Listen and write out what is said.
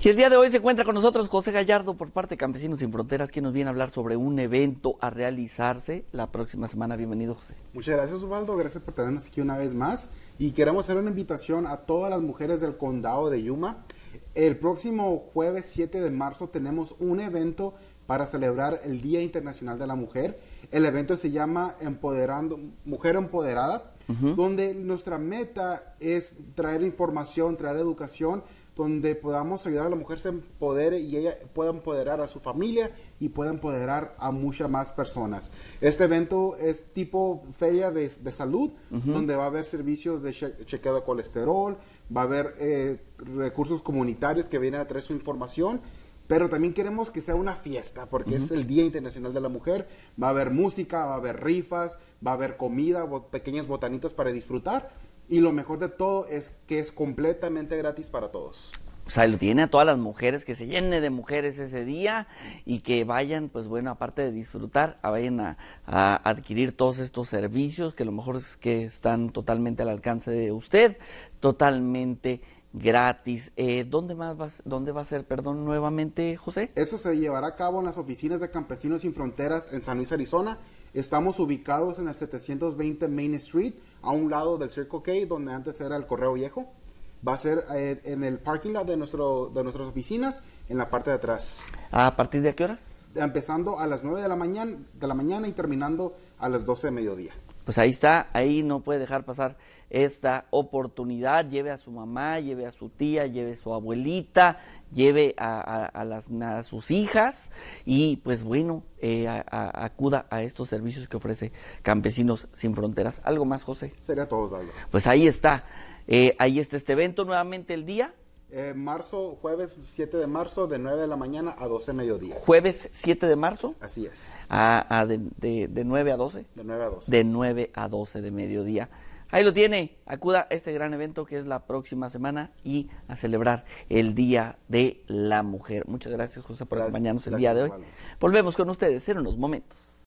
Y el día de hoy se encuentra con nosotros José Gallardo por parte de Campesinos Sin Fronteras, que nos viene a hablar sobre un evento a realizarse la próxima semana. Bienvenido, José. Muchas gracias, Osvaldo. Gracias por tenernos aquí una vez más. Y queremos hacer una invitación a todas las mujeres del condado de Yuma. El próximo jueves 7 de marzo tenemos un evento para celebrar el Día Internacional de la Mujer. El evento se llama Empoderando, Mujer Empoderada, donde nuestra meta es traer información, traer educación donde podamos ayudar a la mujer se empodere y ella pueda empoderar a su familia y pueda empoderar a muchas más personas. Este evento es tipo feria de, salud, donde va a haber servicios de chequeo de colesterol, va a haber eh, recursos comunitarios que vienen a traer su información. Pero también queremos que sea una fiesta, porque es el Día Internacional de la Mujer. Va a haber música, va a haber rifas, va a haber comida, pequeñas botanitas para disfrutar y lo mejor de todo es que es completamente gratis para todos. O sea, lo tiene a todas las mujeres, que se llene de mujeres ese día y que vayan, pues bueno, aparte de disfrutar, vayan a, adquirir todos estos servicios que lo mejor es que están totalmente al alcance de usted, totalmente gratis. Eh, ¿Dónde más va, dónde va a ser, perdón, nuevamente, José? Eso se llevará a cabo en las oficinas de Campesinos Sin Fronteras en San Luis, Arizona. Estamos ubicados en el 720 Main Street, a un lado del Circo K, donde antes era el Correo Viejo. Va a ser eh, en el parking lot de, nuestro, de nuestras oficinas, en la parte de atrás. ¿A partir de qué horas? Empezando a las 9 de la mañana, de la mañana y terminando a las 12 de mediodía pues ahí está, ahí no puede dejar pasar esta oportunidad. Lleve a su mamá, lleve a su tía, lleve a su abuelita, lleve a, sus hijas y pues bueno, eh, acuda a estos servicios que ofrece Campesinos Sin Fronteras. ¿Algo más, José? Sería todo, Pablo. Pues ahí está, eh, ahí está este evento, nuevamente el día eh, marzo, jueves 7 de marzo, de 9 de la mañana a 12 mediodía. ¿Jueves 7 de marzo? Así es. de, 9 a 12? De 9 a 12. De 9 a 12 de mediodía. Ahí lo tiene. Acuda a este gran evento que es la próxima semana y a celebrar el Día de la Mujer. Muchas gracias, José, por acompañarnos el día de hoy. Volvemos con ustedes en unos momentos.